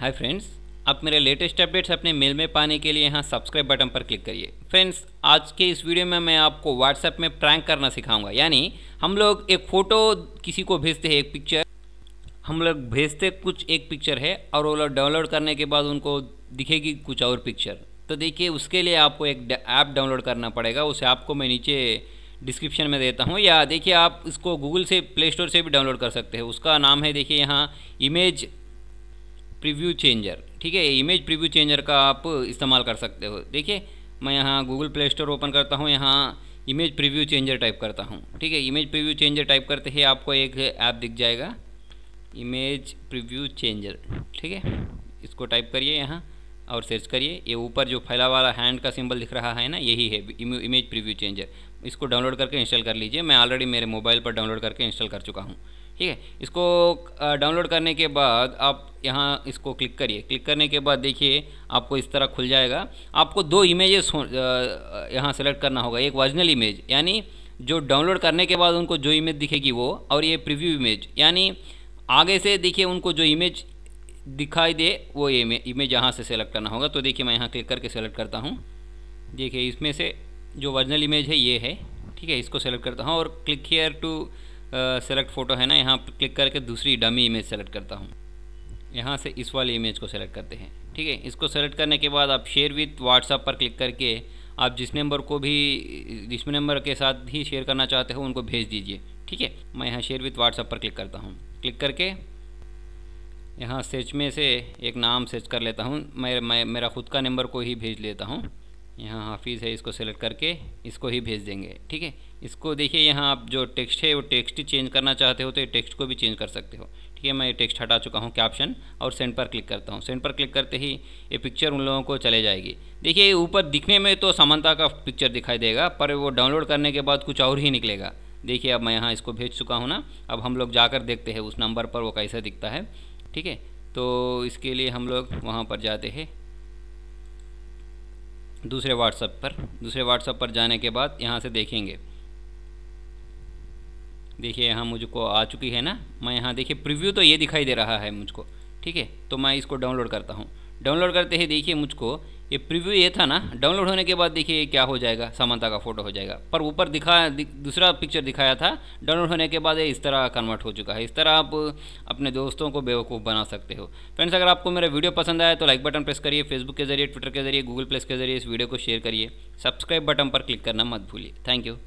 hi friends आप मेरे latest updates अपने मेल में पाने के लिए यहाँ सब्सक्राइब बटन पर क्लिक करिए फ्रेंड्स आज के इस वीडियो में मैं आपको व्हाट्सएप में प्रैंक करना सिखाऊंगा यानी हम लोग एक फ़ोटो किसी को भेजते हैं एक पिक्चर हम लोग भेजते कुछ एक पिक्चर है और वो लोग डाउनलोड करने के बाद उनको दिखेगी कुछ और पिक्चर तो देखिए उसके लिए आपको एक ऐप डाउनलोड करना पड़ेगा उस ऐप को मैं नीचे डिस्क्रिप्शन में देता हूँ या देखिए आप इसको गूगल से प्ले स्टोर से भी डाउनलोड कर सकते हैं उसका नाम है देखिए यहाँ इमेज प्रीव्यू चेंजर ठीक है इमेज प्रीव्यू चेंजर का आप इस्तेमाल कर सकते हो देखिए मैं यहाँ गूगल प्ले स्टोर ओपन करता हूँ यहाँ इमेज प्रीव्यू चेंजर टाइप करता हूँ ठीक है इमेज प्रीव्यू चेंजर टाइप करते ही आपको एक ऐप दिख जाएगा इमेज प्रीव्यू चेंजर ठीक है इसको टाइप करिए यहाँ और सर्च करिए ये ऊपर जो फैला वाला हैंड का सिंबल दिख रहा है ना यही है इमेज प्रीव्यू चेंजर इसको डाउनलोड करके इंस्टॉल कर लीजिए मैं ऑलरेडी मेरे मोबाइल पर डाउनलोड करके इंस्टॉल कर चुका हूँ ठीक है इसको डाउनलोड करने के बाद आप यहाँ इसको क्लिक करिए क्लिक करने के बाद देखिए आपको इस तरह खुल जाएगा आपको दो इमेजेस यहाँ सेलेक्ट करना होगा एक वर्जनल इमेज यानी जो डाउनलोड करने के बाद उनको जो इमेज दिखेगी वो और ये प्रीव्यू इमेज यानी आगे से देखिए उनको जो इमेज दिखाई दे वो इमेज इमेज यहाँ से सेलेक्ट करना होगा तो देखिए मैं यहाँ क्लिक करके सेलेक्ट करता हूँ देखिए इसमें से जो ओरिजिनल इमेज है ये है ठीक है इसको सेलेक्ट करता हूँ और click here to select photo है ना यहाँ क्लिक करके दूसरी डमी इमेज सेलेक्ट करता हूँ यहाँ से इस वाली इमेज को सेलेक्ट करते हैं ठीक है इसको सेलेक्ट करने के बाद आप शेयर विथ व्हाट्सअप पर क्लिक करके आप जिस नंबर को भी जिस नंबर के साथ भी शेयर करना चाहते हो उनको भेज दीजिए ठीक है मैं यहाँ शेयर विथ व्हाट्सअप पर क्लिक करता हूँ क्लिक करके यहाँ सेच में से एक नाम सेच कर लेता हूँ मैं मैं मेरा ख़ुद का नंबर को ही भेज लेता हूँ यहाँ हाफिज़ है इसको सेलेक्ट करके इसको ही भेज देंगे ठीक है इसको देखिए यहाँ आप जो टेक्स्ट है वो टेक्स्ट चेंज करना चाहते हो तो ये टेक्स्ट को भी चेंज कर सकते हो ठीक है मैं ये टेक्स्ट हटा चुका हूँ कैप्शन और सेंड पर क्लिक करता हूँ सेंड पर क्लिक करते ही ये पिक्चर उन लोगों को चले जाएगी देखिए ऊपर दिखने में तो समानता का पिक्चर दिखाई देगा पर वो डाउनलोड करने के बाद कुछ और ही निकलेगा देखिए अब मैं यहाँ इसको भेज चुका हूँ ना अब हम लोग जाकर देखते हैं उस नंबर पर वो कैसा दिखता है ठीक है तो इसके लिए हम लोग वहाँ पर जाते हैं दूसरे व्हाट्सएप पर दूसरे व्हाट्सअप पर जाने के बाद यहाँ से देखेंगे देखिए यहाँ मुझको आ चुकी है ना मैं यहाँ देखिए प्रीव्यू तो ये दिखाई दे रहा है मुझको ठीक है तो मैं इसको डाउनलोड करता हूँ डाउनलोड करते ही देखिए मुझको ये प्रीव्यू ये था ना डाउनलोड होने के बाद देखिए क्या हो जाएगा समानता का फोटो हो जाएगा पर ऊपर दिखा दूसरा पिक्चर दिखाया था डाउनलोड होने के बाद ये इस तरह कन्वर्ट हो चुका है इस तरह आप अपने दोस्तों को बेवकूफ़ बना सकते हो फ्रेंड्स अगर आपको मेरा वीडियो पसंद आया तो लाइक बटन प्रेस करिए फेसबुक के जरिए ट्विटर के जरिए गूगल प्लस के जरिए इस वीडियो को शेयर करिए सब्सक्राइब बटन पर क्लिक करना मत भूलिए थैंक यू